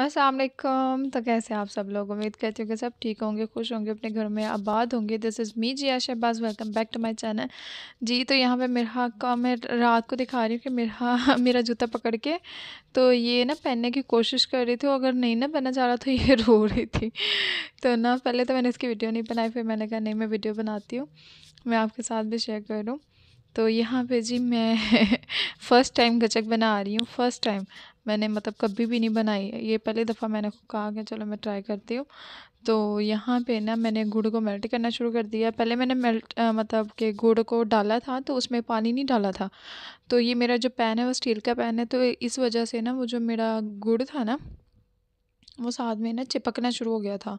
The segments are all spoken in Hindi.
असलम तो कैसे आप सब लोग उम्मीद करती हूँ कि सब ठीक होंगे खुश होंगे अपने घर में आबाद होंगे this is me Zia Shahbaz welcome back to my channel जी तो यहाँ पे मेरा का मैं रात को दिखा रही हूँ कि मेरा मेरा जूता पकड़ के तो ये ना पहनने की कोशिश कर रही थी अगर नहीं ना बना जा रहा तो ये रो रही थी तो ना पहले तो मैंने इसकी वीडियो नहीं बनाई फिर मैंने कहा नहीं मैं वीडियो बनाती हूँ मैं आपके साथ भी शेयर करूँ तो यहाँ पे जी मैं फ़र्स्ट टाइम गचक बना रही हूँ फ़र्स्ट टाइम मैंने मतलब कभी भी नहीं बनाई ये पहली दफ़ा मैंने कहा कि चलो मैं ट्राई करती हूँ तो यहाँ पे ना मैंने गुड़ को मेल्ट करना शुरू कर दिया पहले मैंने मेल्ट आ, मतलब कि गुड़ को डाला था तो उसमें पानी नहीं डाला था तो ये मेरा जो पैन है वो स्टील का पैन है तो इस वजह से ना वो जो मेरा गुड़ था ना वो साथ में ना चिपकना शुरू हो गया था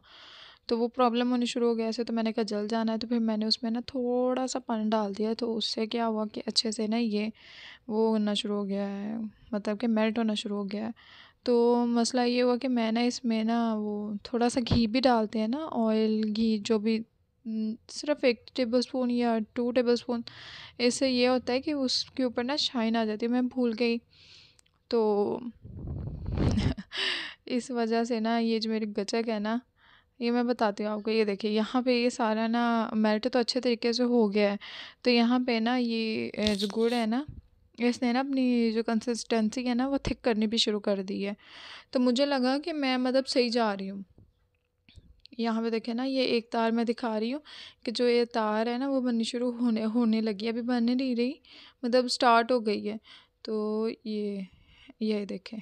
तो वो प्रॉब्लम होनी शुरू हो गया ऐसे तो मैंने कहा जल जाना है तो फिर मैंने उसमें ना थोड़ा सा पानी डाल दिया तो उससे क्या हुआ कि अच्छे से ना ये वो होना शुरू हो गया है मतलब कि मेल्ट होना शुरू हो गया है तो मसला ये हुआ कि मैं ना इसमें ना वो थोड़ा सा घी भी डालते हैं ना ऑयल घी जो भी सिर्फ एक टेबल स्पून या टू टेबल स्पून इससे ये होता है कि उसके ऊपर ना शाइन आ जाती है मैं भूल गई तो इस वजह से ना ये जो मेरी गचक है ना ये मैं बताती हूँ आपको ये देखिए यहाँ पे ये सारा ना मेल्ट तो अच्छे तरीके से हो गया है तो यहाँ पे ना ये जो गुड़ है ना इसने ना अपनी जो कंसिस्टेंसी है ना वो थिक करनी भी शुरू कर दी है तो मुझे लगा कि मैं मतलब सही जा रही हूँ यहाँ पे देखें ना ये एक तार मैं दिखा रही हूँ कि जो ये तार है ना वो बननी शुरू होने होने लगी अभी बन नहीं रही मतलब स्टार्ट हो गई है तो ये ये देखें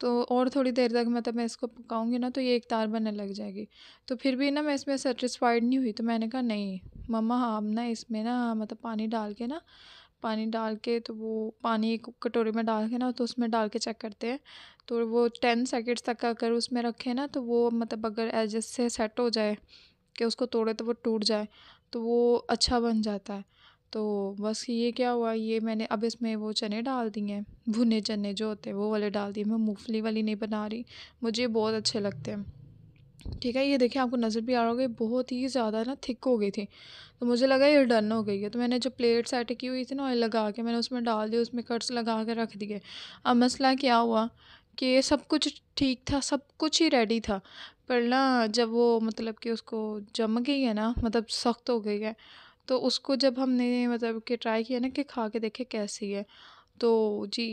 तो और थोड़ी देर तक मतलब मैं इसको पकाऊंगी ना तो ये एक तार बनने लग जाएगी तो फिर भी ना मैं इसमें सेटिस्फाइड नहीं हुई तो मैंने कहा नहीं मम्मा हम ना इसमें ना मतलब पानी डाल के ना पानी डाल के तो वो पानी एक कटोरी में डाल के ना तो उसमें डाल के चेक करते हैं तो वो टेन सेकेंड्स तक अगर उसमें रखें ना तो वो मतलब अगर एडजस्ट से सेट हो जाए कि उसको तोड़े तो वो टूट जाए तो वो अच्छा बन जाता है तो बस ये क्या हुआ ये मैंने अब इसमें वो चने डाल दिए हैं भुने चने जो होते हैं वो वाले डाल दिए मैं मूंगफली वाली नहीं बना रही मुझे बहुत अच्छे लगते हैं ठीक है ये देखिए आपको नज़र भी आ रहा होगा बहुत ही ज़्यादा ना थिक हो गई थी तो मुझे लगा ये डन हो गई है तो मैंने जो प्लेट सेट की हुई थी ना ऑयल लगा के मैंने उसमें डाल दिया उसमें कट्स लगा के रख दिए अब मसला क्या हुआ कि सब कुछ ठीक था सब कुछ ही रेडी था पर ना जब वो मतलब कि उसको जम गई है ना मतलब सख्त हो गई है तो उसको जब हमने मतलब कि ट्राई किया ना कि खा के देखे कैसी है तो जी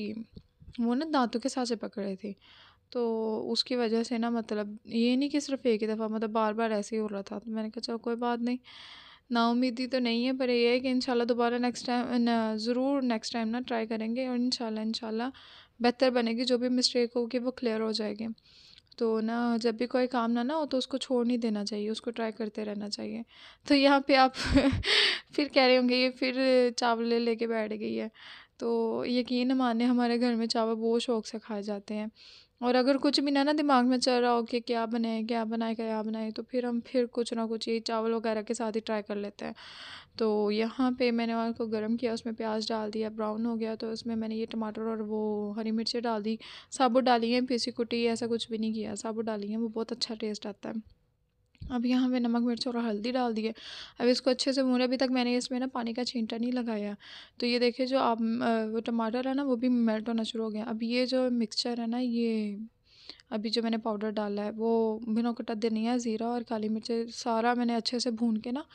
वो ना दांतों के साँचे पकड़े थी तो उसकी वजह से ना मतलब ये नहीं कि सिर्फ एक ही दफ़ा मतलब बार बार ऐसे ही हो रहा था तो मैंने कहा चलो कोई बात नहीं ना उम्मीदी तो नहीं है पर यह है कि इंशाल्लाह दोबारा नेक्स्ट टाइम ज़रूर नेक्स्ट टाइम ना ट्राई करेंगे और इंशाल्लाह इंशाल्लाह बेहतर बनेगी जो भी मिस्टेक होगी वो क्लियर हो जाएगी तो ना जब भी कोई काम ना ना हो तो उसको छोड़ नहीं देना चाहिए उसको ट्राई करते रहना चाहिए तो यहाँ पे आप फिर कह रहे होंगे ये फिर चावल ले लेके बैठ गई है तो यकीन माने हमारे घर में चावल बहुत शौक से खाए जाते हैं और अगर कुछ भी ना ना दिमाग में चल रहा हो कि क्या बनाए क्या बनाए क्या बनाए तो फिर हम फिर कुछ ना कुछ ये चावल वगैरह के साथ ही ट्राई कर लेते हैं तो यहाँ पे मैंने वहाँ को गर्म किया उसमें प्याज डाल दिया ब्राउन हो गया तो उसमें मैंने ये टमाटर और वो हरी मिर्चें डाल दी साबुत डाली हैं पीसी कुटी ऐसा कुछ भी नहीं किया साबुत डाली है वो बहुत अच्छा टेस्ट आता है अब यहाँ पे नमक मिर्च और हल्दी डाल दिए अब इसको अच्छे से भूने अभी तक मैंने इसमें ना पानी का छींटा नहीं लगाया तो ये देखिए जो आप वो टमाटर है ना वो भी मेल्ट होना शुरू हो गया अब ये जो मिक्सचर है ना ये अभी जो मैंने पाउडर डाला है वो बिना देनी धनिया ज़ीरा और काली मिर्च सारा मैंने अच्छे से भून के ना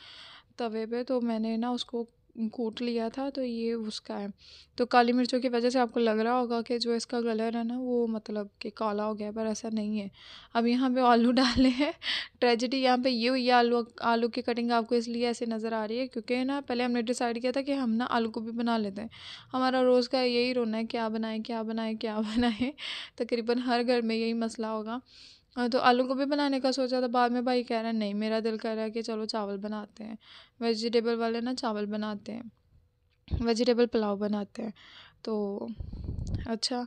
तवे पे तो मैंने ना उसको कूट लिया था तो ये उसका है तो काली मिर्चों की वजह से आपको लग रहा होगा कि जो इसका कलर है ना वो मतलब कि काला हो गया पर ऐसा नहीं है अब यहाँ पे आलू डाले हैं ट्रेजिडी यहाँ पे ये हुई है आलू आलू की कटिंग आपको इसलिए ऐसे नज़र आ रही है क्योंकि ना पहले हमने डिसाइड किया था कि हम ना आलू को भी बना लेते हैं हमारा रोज़ का यही रोना है क्या बनाएँ क्या बनाएँ क्या बनाएँ तकरीबन हर घर में यही मसला होगा हाँ तो आलू गोभी बनाने का सोचा था बाद में भाई कह रहा है नहीं मेरा दिल कर रहा है कि चलो चावल बनाते हैं वेजिटेबल वाले ना चावल बनाते हैं वेजिटेबल पुलाव बनाते हैं तो अच्छा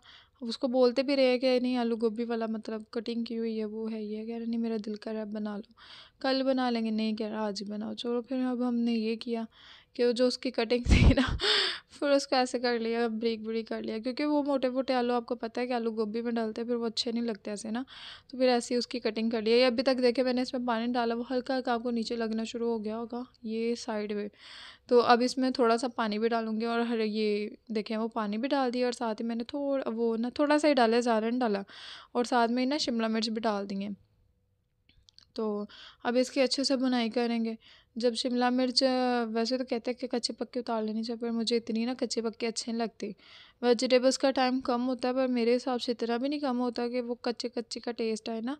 उसको बोलते भी रहे कि नहीं आलू गोभी वाला मतलब कटिंग की हुई है वो है ये कह रहा नहीं मेरा दिल कर रहा है बना लो कल बना लेंगे नहीं कह रहा आज ही बनाओ चलो फिर अब हमने ये किया कि जो उसकी कटिंग थी ना फिर उसको ऐसे कर लिया ब्रेक ब्रेक कर लिया क्योंकि वो मोटे मोटे आलू आपको पता है कि आलू गोभी में डालते हैं फिर वो अच्छे नहीं लगते ऐसे ना तो फिर ऐसी उसकी कटिंग कर लिया ये अभी तक देखे मैंने इसमें पानी डाला वो हल्का हल्का आपको नीचे लगना शुरू हो गया होगा ये साइड में तो अब इसमें थोड़ा सा पानी भी डालूंगी और हर ये देखें वो पानी भी डाल दिया और साथ ही मैंने थोड़ा वो ना थोड़ा सा ही डाला ज़्यादा नहीं डाला और साथ में ना शिमला मिर्च भी डाल दिए तो अब इसकी अच्छे से बुनाई करेंगे जब शिमला मिर्च वैसे तो कहते हैं कि कच्चे पक्के उतार लेने चाहिए पर मुझे इतनी ना कच्चे पक्के अच्छे नहीं लगते वेजिटेबल्स का टाइम कम होता है पर मेरे हिसाब से इतना भी नहीं कम होता कि वो कच्चे कच्चे का टेस्ट आए ना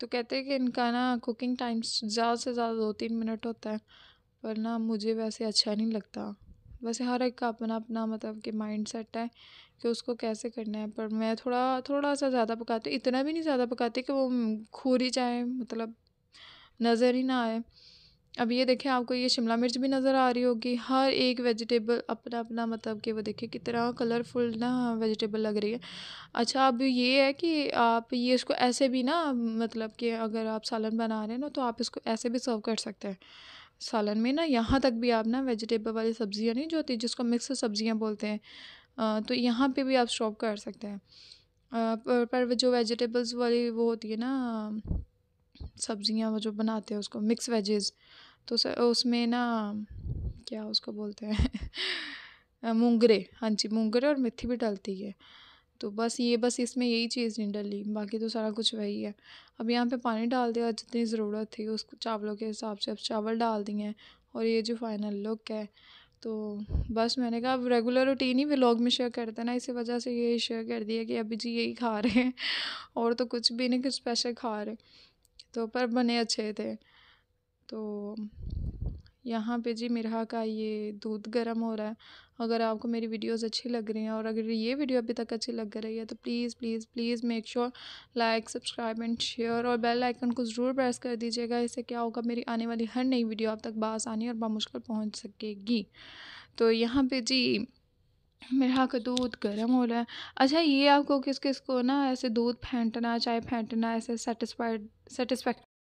तो कहते हैं कि इनका ना कुकिंग टाइम ज़्यादा से ज़्यादा दो तीन मिनट होता है पर ना मुझे वैसे अच्छा नहीं लगता वैसे हर एक का अपना अपना मतलब कि माइंड सेट है कि उसको कैसे करना है पर मैं थोड़ा थोड़ा सा ज़्यादा पकाती इतना भी नहीं ज़्यादा पकाती कि वो हम्म, खूर ही जाए मतलब नज़र ही ना आए अब ये देखें आपको ये शिमला मिर्च भी नज़र आ रही होगी हर एक वेजिटेबल अपना अपना मतलब कि वो देखिए कितना कलरफुल ना वेजिटेबल लग रही है अच्छा अब ये है कि आप ये इसको ऐसे भी ना मतलब कि अगर आप सालन बना रहे हैं ना तो आप इसको ऐसे भी सर्व कर सकते हैं सालन में ना यहाँ तक भी आप ना वेजिटेबल वाली सब्ज़ियाँ नहीं जो होती जिसको मिक्स सब्ज़ियाँ बोलते हैं तो यहाँ पर भी आप स्टॉप कर सकते हैं पर जो वेजिटेबल्स वाली वो होती है ना सब्ज़ियाँ वो जो बनाते हैं उसको मिक्स वेजेज़ तो उसमें ना क्या उसको बोलते हैं मूंगरे हाँ जी मूंगरे और मेथी भी डलती है तो बस ये बस इसमें यही चीज़ नहीं डली बाकी तो सारा कुछ वही है अब यहाँ पे पानी डाल दिया जितनी ज़रूरत थी उस चावलों के हिसाब से अब चावल डाल दिए हैं और ये जो फाइनल लुक है तो बस मैंने कहा अब रेगुलर रूटीन ही व्लॉग में शेयर करते हैं ना इसी वजह से ये शेयर कर दिया कि अभी जी यही खा रहे हैं और तो कुछ भी नहीं कुछ स्पेशल खा रहे तो पर बने अच्छे थे तो यहाँ पे जी मिरहा का ये दूध गर्म हो रहा है अगर आपको मेरी वीडियोस अच्छी लग रही हैं और अगर ये वीडियो अभी तक अच्छी लग रही है तो please please please make sure like subscribe and share और बेल आइकन को ज़रूर प्रेस कर दीजिएगा इससे क्या होगा मेरी आने वाली हर नई वीडियो आप तक बासानी और बामुश्किल पहुँच सकेगी तो यहाँ पर जी मेरा का दूध गर्म हो रहा है अच्छा ये आपको किस किस को ना ऐसे दूध फेंटना चाय फेंटना ऐसे सेटिस्फाइड सेटिस्फैक्ट